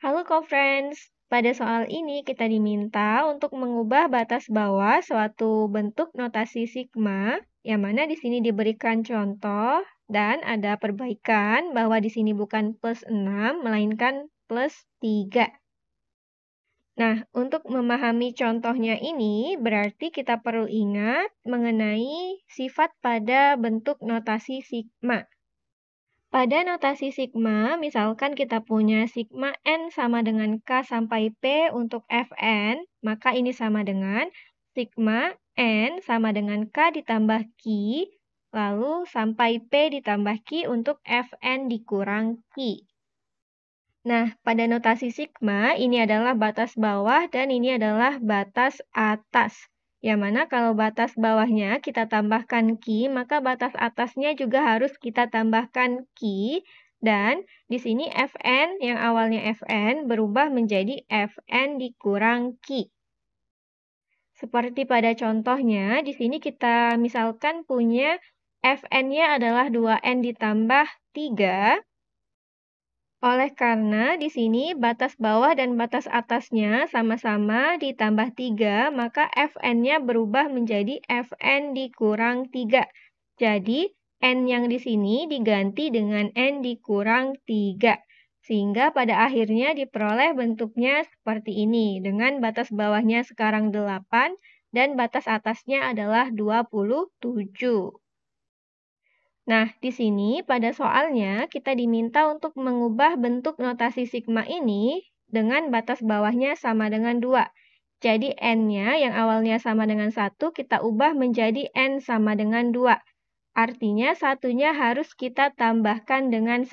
Halo co-friends, pada soal ini kita diminta untuk mengubah batas bawah suatu bentuk notasi sigma, yang mana di sini diberikan contoh dan ada perbaikan bahwa di sini bukan plus 6, melainkan plus 3. Nah, untuk memahami contohnya ini, berarti kita perlu ingat mengenai sifat pada bentuk notasi sigma. Pada notasi sigma, misalkan kita punya sigma N sama dengan K sampai P untuk Fn, maka ini sama dengan sigma N sama dengan K ditambah Q, lalu sampai P ditambah Q untuk Fn dikurang Q. Nah, pada notasi sigma, ini adalah batas bawah dan ini adalah batas atas. Yang mana kalau batas bawahnya kita tambahkan ki, maka batas atasnya juga harus kita tambahkan ki. Dan di sini Fn yang awalnya Fn berubah menjadi Fn dikurang ki. Seperti pada contohnya, di sini kita misalkan punya Fn-nya adalah 2N ditambah 3. Oleh karena di sini batas bawah dan batas atasnya sama-sama ditambah 3, maka Fn-nya berubah menjadi Fn dikurang 3. Jadi, N yang di sini diganti dengan N dikurang 3. Sehingga pada akhirnya diperoleh bentuknya seperti ini, dengan batas bawahnya sekarang 8 dan batas atasnya adalah 27. Nah, di sini pada soalnya kita diminta untuk mengubah bentuk notasi sigma ini dengan batas bawahnya sama dengan 2. Jadi n-nya yang awalnya sama dengan 1 kita ubah menjadi n sama dengan 2. Artinya satunya harus kita tambahkan dengan 1.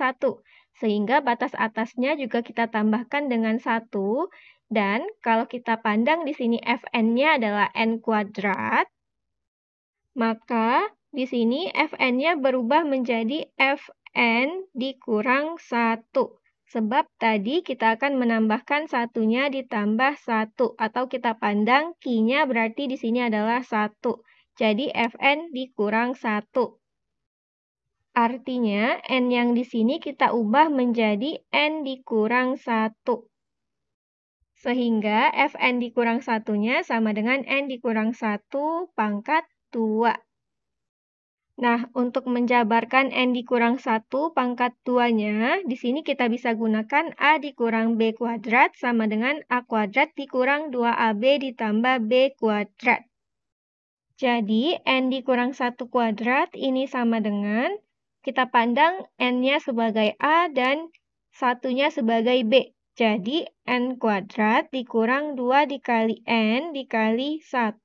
Sehingga batas atasnya juga kita tambahkan dengan 1. Dan kalau kita pandang di sini fn-nya adalah n kuadrat, maka di sini Fn-nya berubah menjadi Fn dikurang 1. Sebab tadi kita akan menambahkan satunya ditambah 1 atau kita pandang Q-nya berarti di sini adalah 1. Jadi Fn dikurang 1. Artinya N yang di sini kita ubah menjadi N dikurang 1. Sehingga Fn dikurang satunya sama dengan N dikurang 1 pangkat 2. Nah, untuk menjabarkan N dikurang 1 pangkat 2-nya, di sini kita bisa gunakan A dikurang B kuadrat sama dengan A kuadrat dikurang 2AB ditambah B kuadrat. Jadi, N dikurang 1 kuadrat ini sama dengan, kita pandang N-nya sebagai A dan satunya sebagai B. Jadi, N kuadrat dikurang 2 dikali N dikali 1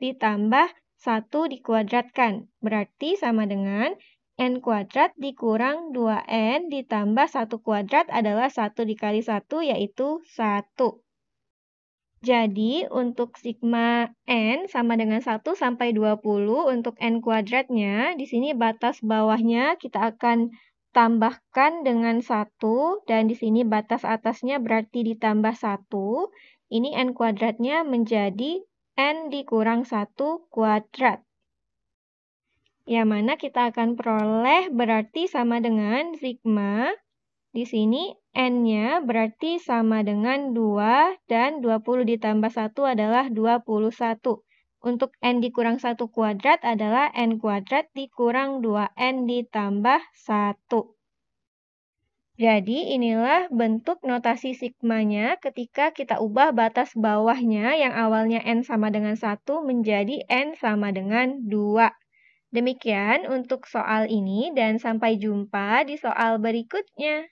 ditambah 1 dikuadratkan. Berarti sama dengan N kuadrat dikurang 2N ditambah 1 kuadrat adalah 1 dikali 1 yaitu 1. Jadi untuk sigma n sama dengan 1 sampai 20 untuk n kuadratnya, di sini batas bawahnya kita akan tambahkan dengan 1 dan di sini batas atasnya berarti ditambah 1. Ini n kuadratnya menjadi N dikurang 1 kuadrat. Yang mana kita akan peroleh berarti sama dengan sigma. Di sini N-nya berarti sama dengan 2 dan 20 ditambah 1 adalah 21. Untuk N dikurang 1 kuadrat adalah N kuadrat dikurang 2N ditambah 1. Jadi inilah bentuk notasi sigmanya ketika kita ubah batas bawahnya yang awalnya N sama dengan 1 menjadi N sama dengan 2. Demikian untuk soal ini dan sampai jumpa di soal berikutnya.